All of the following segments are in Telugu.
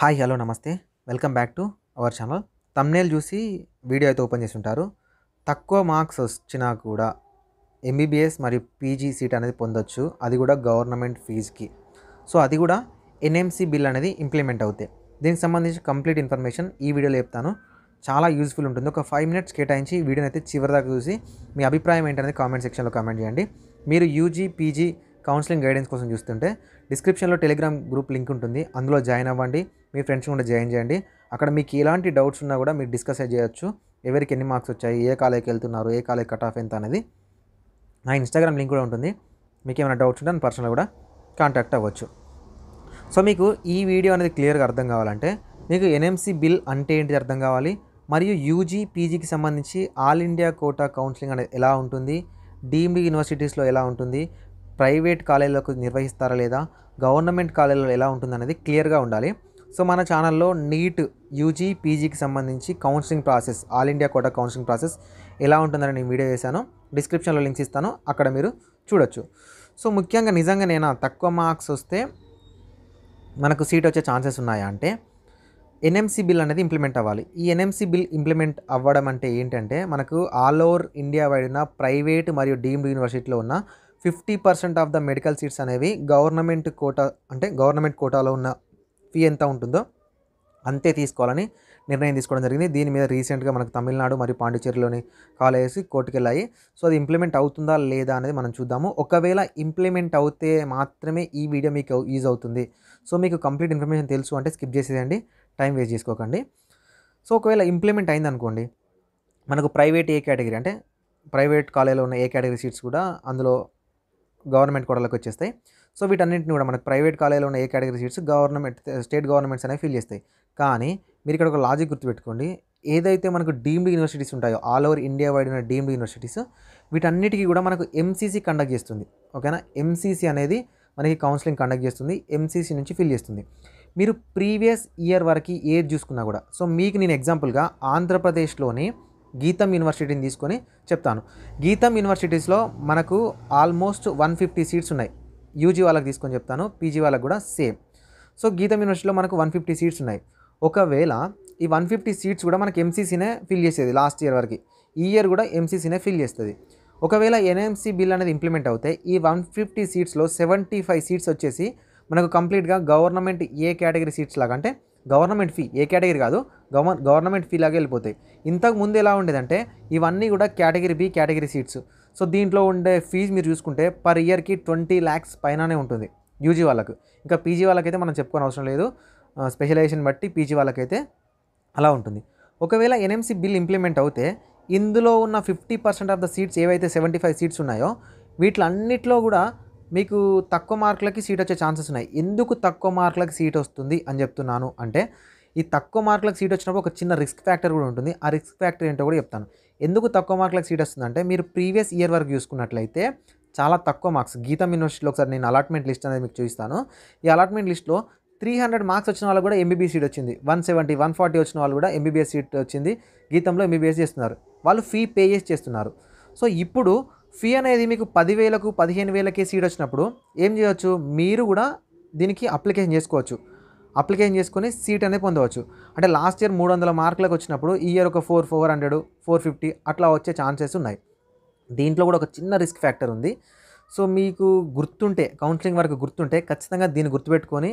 హాయ్ హలో నమస్తే welcome back to our channel thumbnail చూసి వీడియో అయితే ఓపెన్ చేసి ఉంటారు తక్కువ మార్క్స్ వచ్చినా కూడా ఎంబీబీఎస్ మరియు పీజీ సీట్ అనేది పొందొచ్చు అది కూడా గవర్నమెంట్ ఫీజుకి సో అది కూడా ఎన్ఎంసీ బిల్ అనేది ఇంప్లిమెంట్ అవుతాయి దీనికి సంబంధించి కంప్లీట్ ఇన్ఫర్మేషన్ ఈ వీడియోలో చెప్తాను చాలా యూజ్ఫుల్ ఉంటుంది ఒక ఫైవ్ మినిట్స్ కేటాయించి వీడియోని అయితే చివరిదాకా చూసి మీ అభిప్రాయం ఏంటనేది కామెంట్ సెక్షన్లో కామెంట్ చేయండి మీరు యూజీ పీజీ కౌన్సిలింగ్ గైడెన్స్ కోసం చూస్తుంటే డిస్క్రిప్షన్లో టెలిగ్రామ్ గ్రూప్ లింక్ ఉంటుంది అందులో జాయిన్ అవ్వండి మీ ఫ్రెండ్స్ కూడా జాయిన్ చేయండి అక్కడ మీకు ఎలాంటి డౌట్స్ ఉన్నా కూడా మీరు డిస్కస్ చేయొచ్చు ఎవరికి ఎన్ని మార్క్స్ వచ్చాయి ఏ కాలేజ్కి వెళ్తున్నారు ఏ కాలేజ్ కట్ ఆఫ్ ఎంత అనేది నా ఇన్స్టాగ్రామ్ లింక్ కూడా ఉంటుంది మీకు ఏమైనా డౌట్స్ ఉంటే పర్సనల్ కూడా కాంటాక్ట్ అవ్వచ్చు సో మీకు ఈ వీడియో అనేది క్లియర్గా అర్థం కావాలంటే మీకు ఎన్ఎంసీ బిల్ అంటే ఏంటి అర్థం కావాలి మరియు యూజీ పీజీకి సంబంధించి ఆల్ ఇండియా కోటా కౌన్సిలింగ్ అనేది ఎలా ఉంటుంది డీమ్డ్ యూనివర్సిటీస్లో ఎలా ఉంటుంది ప్రైవేట్ కాలేజీలకు నిర్వహిస్తారా లేదా గవర్నమెంట్ కాలేజీలో ఎలా ఉంటుందనేది క్లియర్గా ఉండాలి సో మన ఛానల్లో నీట్ యూజీ పీజీకి సంబంధించి counselling process all India quota counselling process ఎలా ఉంటుందని నేను వీడియో చేశాను డిస్క్రిప్షన్లో లింక్స్ ఇస్తాను అక్కడ మీరు చూడొచ్చు సో ముఖ్యంగా నిజంగా నేను తక్కువ మార్క్స్ వస్తే మనకు సీట్ వచ్చే ఛాన్సెస్ ఉన్నాయా అంటే ఎన్ఎంసీ బిల్ అనేది ఇంప్లిమెంట్ అవ్వాలి ఈ ఎన్ఎంసీ బిల్ ఇంప్లిమెంట్ అవ్వడం అంటే ఏంటంటే మనకు ఆల్ ఓవర్ ఇండియా వైడ్ ఉన్న ప్రైవేట్ మరియు డీమ్డ్ యూనివర్సిటీలో ఉన్న fifty percent of the medical seats అనేవి గవర్నమెంట్ కోటా అంటే గవర్నమెంట్ కోటాలో ఉన్న ఫీ ఎంత ఉంటుందో అంతే తీసుకోవాలని నిర్ణయం తీసుకోవడం జరిగింది దీని మీద రీసెంట్గా మనకు తమిళనాడు మరియు పాండిచేరిలోని కాలేజెస్ కోర్టుకెళ్ళాయి సో అది ఇంప్లిమెంట్ అవుతుందా లేదా అనేది మనం చూద్దాము ఒకవేళ ఇంప్లిమెంట్ అవుతే మాత్రమే ఈ వీడియో మీకు యూజ్ అవుతుంది సో మీకు కంప్లీట్ ఇన్ఫర్మేషన్ తెలుసు అంటే స్కిప్ చేసేయండి టైం వేస్ట్ చేసుకోకండి సో ఒకవేళ ఇంప్లిమెంట్ అయిందనుకోండి మనకు ప్రైవేట్ ఏ కేటగిరీ అంటే ప్రైవేట్ కాలేజీలో ఉన్న ఏ కేటగిరీ సీట్స్ కూడా అందులో గవర్నమెంట్ కోటాలకు వచ్చేస్తాయి సో వీటన్నింటిని కూడా మనకు ప్రైవేట్ కాలేజీలో ఉన్న A category seats government state governments అనేవి ఫిల్ చేస్తాయి కానీ మీరు ఇక్కడ ఒక లాజిక్ గుర్తుపెట్టుకోండి ఏదైతే మనకు డీమ్డ్ యూనివర్సిటీస్ ఉంటాయో ఆల్ ఓవర్ ఇండియా వైడ్ ఉన్న డీమ్డ్ యూనివర్సిటీస్ వీటన్నిటికీ కూడా మనకు ఎంసీసీ కండక్ట్ చేస్తుంది ఓకేనా ఎంసీసీ అనేది మనకి కౌన్సిలింగ్ కండక్ట్ చేస్తుంది ఎంసీసీ నుంచి ఫిల్ చేస్తుంది మీరు ప్రీవియస్ ఇయర్ వరకు ఏది చూసుకున్నా కూడా సో మీకు నేను ఎగ్జాంపుల్గా ఆంధ్రప్రదేశ్లోని గీతం యూనివర్సిటీని తీసుకొని చెప్తాను గీతం యూనివర్సిటీస్లో మనకు ఆల్మోస్ట్ వన్ ఫిఫ్టీ సీట్స్ ఉన్నాయి యూజీ వాళ్ళకి తీసుకొని చెప్తాను పీజీ వాళ్ళకి కూడా సేమ్ సో గీతం యూనివర్సిటీలో మనకు వన్ ఫిఫ్టీ సీట్స్ ఉన్నాయి ఒకవేళ ఈ వన్ ఫిఫ్టీ సీట్స్ కూడా మనకు ఎంసీసీనే ఫిల్ చేసేది లాస్ట్ ఇయర్ వరకు ఈ ఇయర్ కూడా ఎంసీసీనే ఫిల్ చేస్తుంది ఒకవేళ ఎన్ఎంసీ బిల్ అనేది ఇంప్లిమెంట్ అవుతే ఈ వన్ ఫిఫ్టీ సీట్స్లో సెవెంటీ ఫైవ్ సీట్స్ వచ్చేసి మనకు కంప్లీట్గా గవర్నమెంట్ ఏ కేటగిరీ సీట్స్ లాగా అంటే గవర్నమెంట్ ఫీ ఏ కేటగిరీ కాదు గవర్ గవర్నమెంట్ ఫీ లాగే వెళ్ళిపోతాయి ఇంతకు ముందు ఎలా ఉండేదంటే ఇవన్నీ కూడా category B category seats so దీంట్లో ఉండే ఫీజు మీరు చూసుకుంటే పర్ ఇయర్కి ట్వంటీ ల్యాక్స్ పైననే ఉంటుంది యూజీ వాళ్ళకు ఇంకా పీజీ వాళ్ళకైతే మనం చెప్పుకోని అవసరం లేదు స్పెషలైజేషన్ బట్టి పీజీ వాళ్ళకైతే అలా ఉంటుంది ఒకవేళ ఎన్ఎంసీ బిల్ ఇంప్లిమెంట్ అవుతే ఇందులో ఉన్న fifty percent of the seats ఏవైతే సెవెంటీ ఫైవ్ సీట్స్ ఉన్నాయో వీటిలో అన్నిట్లో కూడా మీకు తక్కువ మార్కులకి సీట్ వచ్చే ఛాన్సెస్ ఉన్నాయి ఎందుకు తక్కువ మార్కులకి సీట్ వస్తుంది అని చెప్తున్నాను అంటే ఈ తక్కువ మార్కులకు సీట్ వచ్చినప్పుడు ఒక చిన్న రిస్క్ ఫ్యాక్టర్ కూడా ఉంటుంది ఆ రిస్క్ ఫ్యాక్టర్ ఏంటో కూడా చెప్తాను ఎందుకు తక్కువ మార్కులకు సీట్ వస్తుందంటే మీరు ప్రీవియస్ ఇయర్ వరకు చూసుకున్నట్లయితే చాలా తక్కువ మార్క్స్ గీతం యూనివర్సిటీలో ఒకసారి నేను అలాట్మెంట్ లిస్ట్ అనేది మీకు చూపిస్తాను ఈ అలాట్మెంట్ లిస్ట్లో త్రీ హండ్రెడ్ మార్క్స్ వచ్చిన వాళ్ళు కూడా ఎంబీబీఎస్ సీట్ వచ్చింది వన్ సెవెంటీ వన్ ఫార్టీ వచ్చిన వాళ్ళు కూడా ఎంబీబీఎస్ సీట్ వచ్చింది గీతంలో ఎంబీబీఎస్ చేస్తున్నారు వాళ్ళు ఫీ పే చేసి చేస్తున్నారు సో ఇప్పుడు ఫీ అనేది మీకు పదివేలకు పదిహేను వేలకి సీట్ వచ్చినప్పుడు ఏం చేయవచ్చు మీరు కూడా దీనికి అప్లికేషన్ చేసుకోవచ్చు అప్లికేషన్ చేసుకొని సీట్ అనేది పొందవచ్చు అంటే లాస్ట్ ఇయర్ మూడు వందల మార్కులకు వచ్చినప్పుడు ఈ ఇయర్ ఒక four four hundred four fifty అట్లా వచ్చే ఛాన్సెస్ ఉన్నాయి దీంట్లో కూడా ఒక చిన్న రిస్క్ ఫ్యాక్టర్ ఉంది సో మీకు గుర్తుంటే కౌన్సిలింగ్ వరకు గుర్తుంటే ఖచ్చితంగా దీన్ని గుర్తుపెట్టుకొని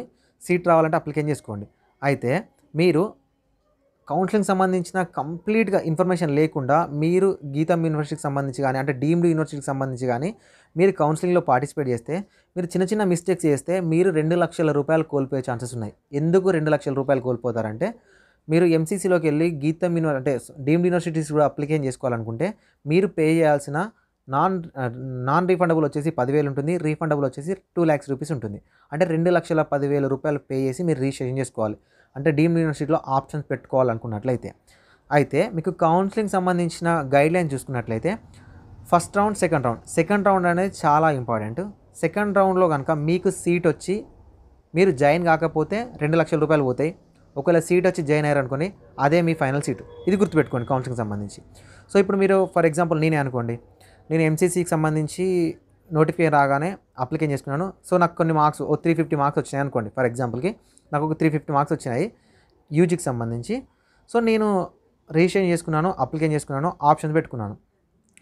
సీట్ రావాలంటే అప్లికేషన్ చేసుకోండి అయితే మీరు కౌన్సిలింగ్ సంబంధించిన కంప్లీట్గా ఇన్ఫర్మేషన్ లేకుండా మీరు గీతం యూనివర్సిటీకి సంబంధించి కానీ అంటే డీమ్డ్ యూనివర్సిటీకి సంబంధించి కానీ మీరు కౌన్సిలింగ్లో పార్టిసిపేట్ చేస్తే మీరు చిన్న చిన్న మిస్టేక్స్ చేస్తే మీరు రెండు లక్షల రూపాయలు కోల్పోయే ఛాన్సెస్ ఉన్నాయి ఎందుకు రెండు లక్షల రూపాయలు కోల్పోతారంటే మీరు ఎంసీసీలోకి వెళ్ళి గీతం యూనివర్ అంటే డీమ్డ్ యూనివర్సిటీస్ కూడా అప్లికేషన్ చేసుకోవాలనుకుంటే మీరు పే చేయాల్సిన నాన్ నాన్ రీఫండబుల్ వచ్చేసి పదివేలు ఉంటుంది రీఫండబుల్ వచ్చేసి టూ ల్యాక్స్ రూపీస్ ఉంటుంది అంటే రెండు లక్షల పదివేల రూపాయలు పే చేసి మీరు రిజిస్ట్రేషన్ చేసుకోవాలి అంటే డీమ్ యూనివర్సిటీలో ఆప్షన్స్ పెట్టుకోవాలనుకున్నట్లయితే అయితే మీకు కౌన్సిలింగ్ సంబంధించిన గైడ్లైన్ చూసుకున్నట్లయితే first round second round second round అనేది చాలా ఇంపార్టెంట్ సెకండ్ రౌండ్లో కనుక మీకు సీట్ వచ్చి మీరు జాయిన్ కాకపోతే రెండు లక్షల రూపాయలు పోతాయి ఒకవేళ సీట్ వచ్చి జాయిన్ అయ్యారు అనుకోండి అదే మీ ఫైనల్ సీట్ ఇది గుర్తుపెట్టుకోండి కౌన్సిలింగ్ సంబంధించి సో ఇప్పుడు మీరు ఫర్ ఎగ్జాంపుల్ నేనే అనుకోండి నేను ఎంసీసీకి సంబంధించి నోటిఫికేషన్ రాగానే అప్లికేషన్ చేసుకున్నాను సో నాకు కొన్ని మార్క్స్ ఓ త్రీ ఫిఫ్టీ మార్క్స్ వచ్చినాయి అనుకోండి ఫర్ ఎగ్జాంపుల్కి నాకు ఒక త్రీ ఫిఫ్టీ మార్క్స్ వచ్చినాయి యూజీకి సంబంధించి సో నేను రిజిస్ట్రేషన్ చేసుకున్నాను అప్లికేషన్ చేసుకున్నాను ఆప్షన్స్ పెట్టుకున్నాను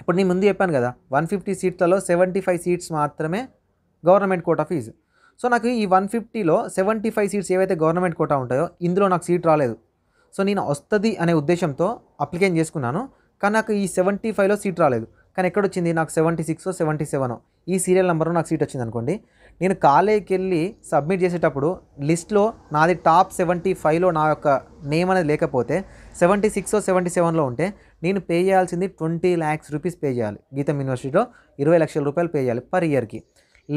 ఇప్పుడు నేను ముందు చెప్పాను కదా వన్ ఫిఫ్టీ సీట్లలో సెవెంటీ ఫైవ్ సీట్స్ మాత్రమే గవర్నమెంట్ కోటా ఫీజు సో నాకు ఈ వన్ ఫిఫ్టీలో సెవెంటీ ఫైవ్ సీట్స్ ఏవైతే గవర్నమెంట్ కోటా ఉంటాయో ఇందులో నాకు సీట్ రాలేదు సో నేను వస్తుంది అనే ఉద్దేశంతో అప్లికేషన్ చేసుకున్నాను కానీ నాకు ఈ సెవెంటీ ఫైవ్లో సీట్ రాలేదు కానీ ఎక్కడొచ్చింది నాకు సెవెంటీ సిక్స్ సెవెంటీ సెవెనో ఈ సీరియల్ నెంబర్ నాకు సీట్ వచ్చింది అనుకోండి నేను కాలేజీకి వెళ్ళి సబ్మిట్ చేసేటప్పుడు లిస్ట్లో నాది టాప్ సెవెంటీ ఫైవ్లో నా యొక్క నేమ్ అనేది లేకపోతే సెవెంటీ సిక్స్ సెవెంటీ సెవెన్లో ఉంటే నేను పే చేయాల్సింది ట్వంటీ ల్యాక్స్ రూపీస్ పే చేయాలి గీతం యూనివర్సిటీలో ఇరవై లక్షల రూపాయలు పే చేయాలి పర్ ఇయర్కి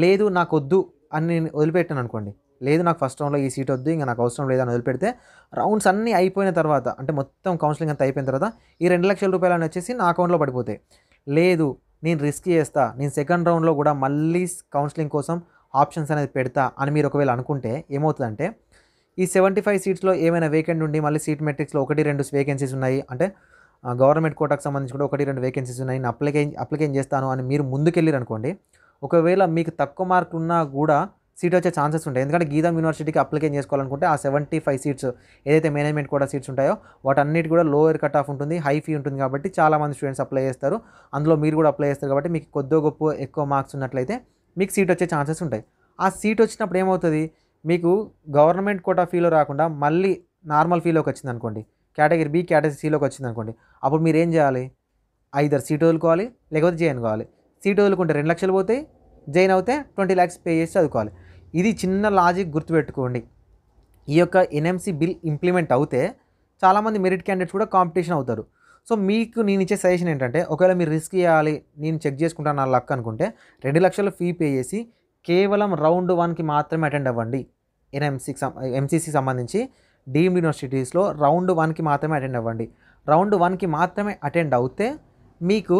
లేదు నాకు వద్దు అని నేను వదిలిపెట్టాను అనుకోండి లేదు నాకు ఫస్ట్ రౌండ్లో ఈ సీట్ వద్దు ఇంకా నాకు అవసరం లేదని వదిలిపెడితే రౌండ్స్ అన్నీ అయిపోయిన తర్వాత అంటే మొత్తం కౌన్సిలింగ్ అంతా అయిపోయిన తర్వాత ఈ రెండు లక్షల రూపాయలు అని వచ్చేసి నా అకౌంట్లో పడిపోతాయి లేదు నేను రిస్క్ చేస్తా నేను సెకండ్ రౌండ్లో కూడా మళ్ళీ కౌన్సిలింగ్ కోసం ఆప్షన్స్ అనేది పెడతా అని మీరు ఒకవేళ అనుకుంటే ఏమవుతుందంటే ఈ సెవెంటీ ఫైవ్ సీట్స్లో ఏమైనా వేకెంట్ ఉండి మళ్ళీ సీట్ మెట్రిక్స్లో ఒకటి రెండు వేకెన్సీస్ ఉన్నాయి అంటే గవర్నమెంట్ కోటాకు సంబంధించి కూడా ఒకటి రెండు వేకెన్సీస్ ఉన్నాయి నేను అప్లికేషన్ అప్లికేషన్ చేస్తాను అని మీరు ముందుకెళ్ళారు అనుకోండి ఒకవేళ మీకు తక్కువ మార్కులు ఉన్నా కూడా సీట్ వచ్చే ఛాన్సెస్ ఉంటాయి ఎందుకంటే గీతం యూనివర్సిటీకి అప్లికేషన్ చేసుకోవాలనుకుంటే ఆ సెవెంటీ ఫైవ్ సీట్స్ ఏదైతే మేనేజ్మెంట్ కూడా సీట్స్ ఉంటాయో వాటన్నిటి కూడా లోయర్ కట్ ఆఫ్ ఉంటుంది హై ఫీ ఉంటుంది కాబట్టి చాలామంది స్టూడెంట్స్ అప్లై చేస్తారు అందులో మీరు కూడా అప్లై చేస్తారు కాబట్టి మీకు కొద్దిగా గొప్ప ఎక్కువ మార్క్స్ ఉన్నట్లయితే మీకు సీట్ వచ్చే ఛాన్సెస్ ఉంటాయి ఆ సీట్ వచ్చినప్పుడు ఏమవుతుంది మీకు గవర్నమెంట్ కోటా ఫీలో రాకుండా మళ్ళీ నార్మల్ ఫీలోకి వచ్చింది అనుకోండి కేటగిరీ బి కేటగిరీ సీలోకి వచ్చింది అనుకోండి అప్పుడు మీరు ఏం చేయాలి ఐదర్ సీట్ వదులుకోవాలి లేకపోతే జైన్ కావాలి సీట్ వదులుకుంటే రెండు లక్షలు పోతాయి జైన్ అవుతే ట్వంటీ ల్యాక్స్ పే చేసి చదువుకోవాలి ఇది చిన్న లాజిక్ గుర్తుపెట్టుకోండి ఈ యొక్క ఎన్ఎంసీ బిల్ ఇంప్లిమెంట్ అవుతే చాలామంది మెరిట్ క్యాండిడేట్స్ కూడా కాంపిటీషన్ అవుతారు సో మీకు నేను ఇచ్చే సజెషన్ ఏంటంటే ఒకవేళ మీరు రిస్క్ చేయాలి నేను చెక్ చేసుకుంటాను నా లక్ అనుకుంటే రెండు లక్షలు ఫీ పే చేసి కేవలం రౌండ్ వన్కి మాత్రమే అటెండ్ అవ్వండి ఎన్ఎంసీకి ఎంసీసీకి సంబంధించి డీమ్డ్ యూనివర్సిటీస్లో రౌండ్ వన్కి మాత్రమే అటెండ్ అవ్వండి రౌండ్ వన్కి మాత్రమే అటెండ్ అవుతే మీకు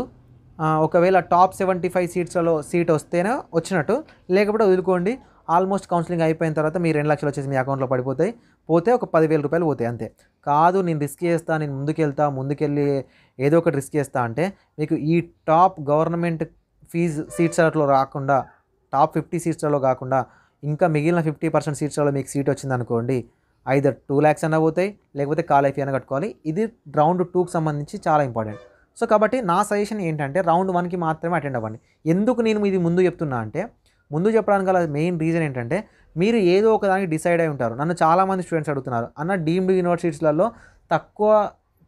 ఒకవేళ టాప్ సెవెంటీ ఫైవ్ సీట్స్లో సీట్ వస్తేనే వచ్చినట్టు లేకపోతే వదులుకోండి ఆల్మోస్ట్ కౌన్సిలింగ్ అయిపోయిన తర్వాత మీ రెండు లక్షలు వచ్చేసి మీ అకౌంట్లో పడిపోతాయి పోతే ఒక పదివేల రూపాయలు పోతాయి అంతే కాదు నేను రిస్క్ చేస్తా నేను ముందుకెళ్తా ముందుకెళ్ళి ఏదో ఒకటి రిస్క్ చేస్తా అంటే మీకు ఈ టాప్ గవర్నమెంట్ ఫీజ్ సీట్స్ రాకుండా టాప్ ఫిఫ్టీ సీట్స్లో కాకుండా ఇంకా మిగిలిన ఫిఫ్టీ పర్సెంట్ సీట్స్లో మీకు సీట్ వచ్చింది అనుకోండి ఐదర్ టూ ల్యాక్స్ అయినా పోతాయి లేకపోతే కాల్ ఫీ అయినా కట్టుకోవాలి ఇది రౌండ్ టూకి సంబంధించి చాలా ఇంపార్టెంట్ సో కాబట్టి నా సజెషన్ ఏంటంటే రౌండ్ వన్కి మాత్రమే అటెండ్ అవ్వండి ఎందుకు నేను ఇది ముందు చెప్తున్నా అంటే ముందు చెప్పడానికి గల మెయిన్ రీజన్ ఏంటంటే మీరు ఏదో ఒకదానికి డిసైడ్ అయి ఉంటారు నన్ను చాలామంది స్టూడెంట్స్ అడుగుతున్నారు అన్న డీమ్డ్ యూనివర్సిటీస్లలో తక్కువ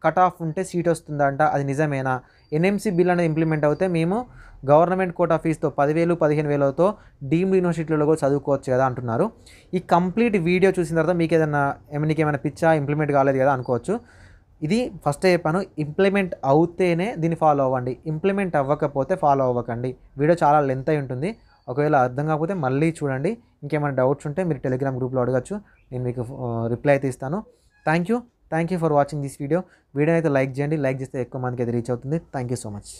కట్ ఆఫ్ ఉంటే సీట్ వస్తుందంట అది నిజమేనా ఎన్ఎంసీ బిల్ అనేది ఇంప్లిమెంట్ అవుతే మేము గవర్నమెంట్ కోటా ఆఫీస్తో పదివేలు పదిహేను వేలతో డీమ్డ్ యూనివర్సిటీలలో కూడా చదువుకోవచ్చు కదా అంటున్నారు ఈ కంప్లీట్ వీడియో చూసిన తర్వాత మీకు ఏదైనా ఏమైనా ఏమైనా పిచ్చా ఇంప్లిమెంట్ కాలేదు కదా అనుకోవచ్చు ఇది ఫస్ట్ చెప్పాను ఇంప్లిమెంట్ అవుతేనే దీన్ని ఫాలో అవ్వండి ఇంప్లిమెంట్ అవ్వకపోతే ఫాలో అవ్వకండి వీడియో చాలా లెంత్ అయి ఉంటుంది ఒకవేళ అర్థం కాకపోతే మళ్ళీ చూడండి ఇంకేమైనా డౌట్స్ ఉంటే మీరు టెలిగ్రామ్ గ్రూప్లో అడగచ్చు నేను మీకు రిప్లై అయితే ఇస్తాను thank you thank you for watching this video video అయితే లైక్ చేయండి లైక్ చేస్తే ఎక్కువ మందికి అయితే రీచ్ అవుతుంది థ్యాంక్ యూ సో మచ్